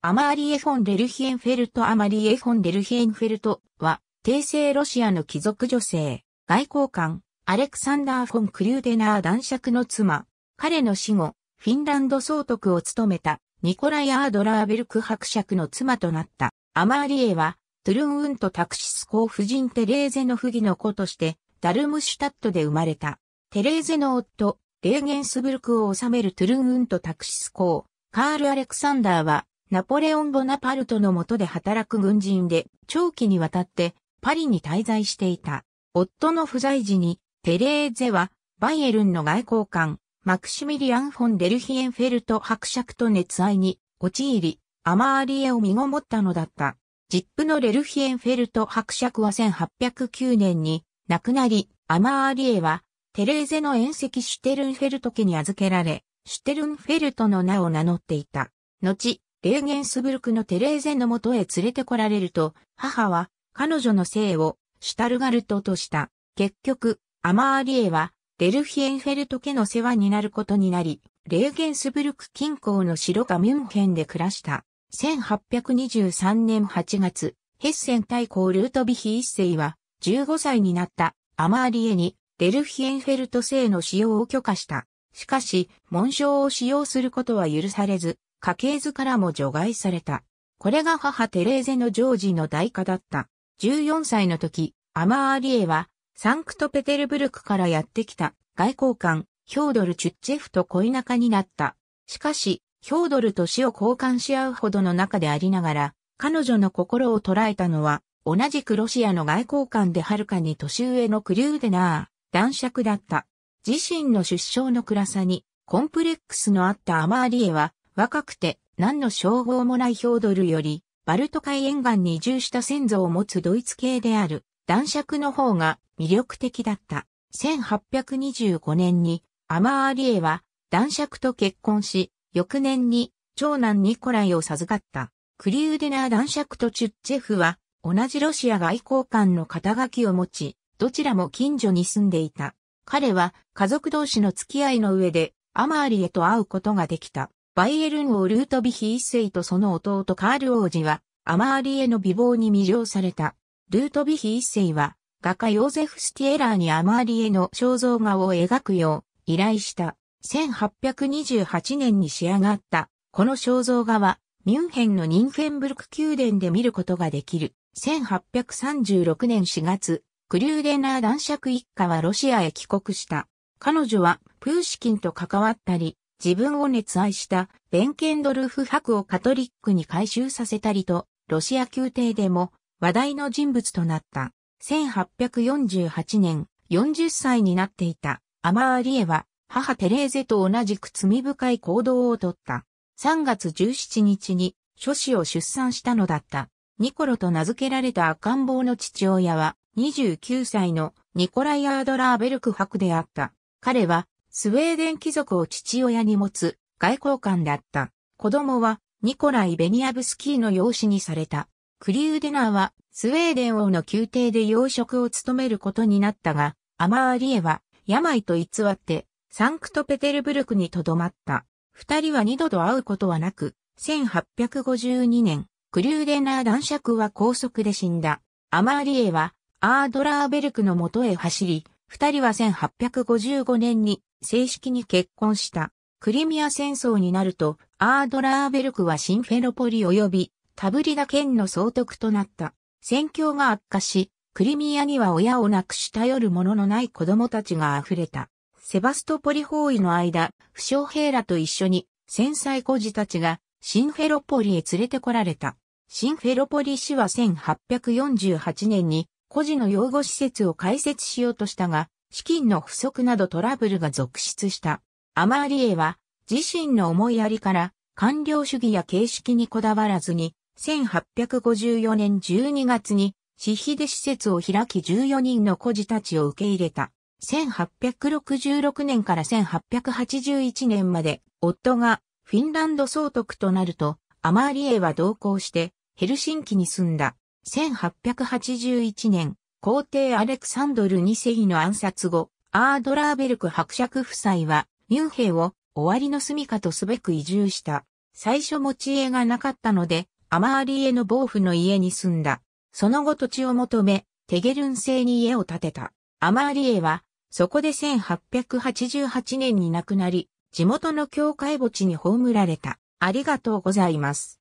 アマーリエ・フォン・レルヒエンフェルト・アマリエ・フォン・レルヒエンフェルトは、帝政ロシアの貴族女性、外交官、アレクサンダー・フォン・クリューデナー男爵の妻。彼の死後、フィンランド総督を務めた、ニコライ・アードラーベルク伯爵の妻となった。アマーリエは、トゥルンウント・タクシス公夫人テレーゼの不義の子として、ダルムシュタットで生まれた。テレーゼの夫、レーゲンスブルクを治めるトゥルンウント・タクシス公、カール・アレクサンダーは、ナポレオン・ボナパルトの下で働く軍人で、長期にわたってパリに滞在していた。夫の不在時に、テレーゼは、バイエルンの外交官、マクシミリアン・フォン・デルヒエンフェルト伯爵と熱愛に陥り、アマーリエを身ごもったのだった。ジップのレルヒエンフェルト伯爵は1809年に亡くなり、アマーリエはテレーゼの遠石シュテルンフェルト家に預けられ、シュテルンフェルトの名を名乗っていた。後、レーゲンスブルクのテレーゼのもとへ連れてこられると、母は彼女の姓をシュタルガルトとした。結局、アマーリエはデルヒエンフェルト家の世話になることになり、レーゲンスブルク近郊の城がミュンヘンで暮らした。1823年8月、ヘッセン対抗ルートビヒ一世は15歳になったアマーリエにデルヒエンフェルト姓の使用を許可した。しかし、紋章を使用することは許されず、家系図からも除外された。これが母テレーゼのジョージの代価だった。14歳の時、アマーリエは、サンクトペテルブルクからやってきた外交官、ヒョードル・チュッチェフと恋仲になった。しかし、ヒョードルと死を交換し合うほどの仲でありながら、彼女の心を捉えたのは、同じくロシアの外交官ではるかに年上のクリューデナー、男爵だった。自身の出生の暗さに、コンプレックスのあったアマーリエは、若くて何の称号もないヒョードルより、バルト海沿岸に移住した先祖を持つドイツ系である男爵の方が魅力的だった。1825年にアマーリエは男爵と結婚し、翌年に長男ニコライを授かった。クリウデナー男爵とチュッチェフは同じロシア外交官の肩書きを持ち、どちらも近所に住んでいた。彼は家族同士の付き合いの上でアマーリエと会うことができた。バイエルン王ルートビヒ一世とその弟カール王子は、アマーリへの美貌に魅了された。ルートビヒ一世は、画家ヨーゼフ・スティエラーにアマーリへの肖像画を描くよう依頼した。1828年に仕上がった。この肖像画は、ミュンヘンのニンフェンブルク宮殿で見ることができる。1836年4月、クリューデナー男爵一家はロシアへ帰国した。彼女はプーシキンと関わったり、自分を熱愛したベンケンドルフ博をカトリックに改修させたりと、ロシア宮廷でも話題の人物となった。1848年、40歳になっていたアマーリエは、母テレーゼと同じく罪深い行動をとった。3月17日に、諸子を出産したのだった。ニコロと名付けられた赤ん坊の父親は、29歳のニコライ・アードラーベルク博であった。彼は、スウェーデン貴族を父親に持つ外交官だった。子供はニコライ・ベニアブスキーの養子にされた。クリューデナーはスウェーデン王の宮廷で養殖を務めることになったが、アマーリエは病と偽ってサンクトペテルブルクに留まった。二人は二度と会うことはなく、1852年、クリューデナー男爵は高速で死んだ。アマーリエはアードラーベルクのとへ走り、二人は1855年に正式に結婚した。クリミア戦争になると、アードラーベルクはシンフェロポリ及びタブリダ県の総督となった。戦況が悪化し、クリミアには親を亡くし頼るもののない子供たちが溢れた。セバストポリ包囲の間、負傷兵らと一緒に戦災孤児たちがシンフェロポリへ連れてこられた。シンフェロポリ氏は1848年に孤児の養護施設を開設しようとしたが、資金の不足などトラブルが続出した。アマーリエは、自身の思いやりから、官僚主義や形式にこだわらずに、1854年12月に、私費で施設を開き14人の孤児たちを受け入れた。1866年から1881年まで、夫がフィンランド総督となると、アマーリエは同行して、ヘルシンキに住んだ。1881年、皇帝アレクサンドル2世の暗殺後、アードラーベルク伯爵夫妻は、ミュンヘを終わりの住処とすべく移住した。最初持ち家がなかったので、アマーリエの暴風の家に住んだ。その後土地を求め、テゲルン製に家を建てた。アマーリエは、そこで1888年に亡くなり、地元の教会墓地に葬られた。ありがとうございます。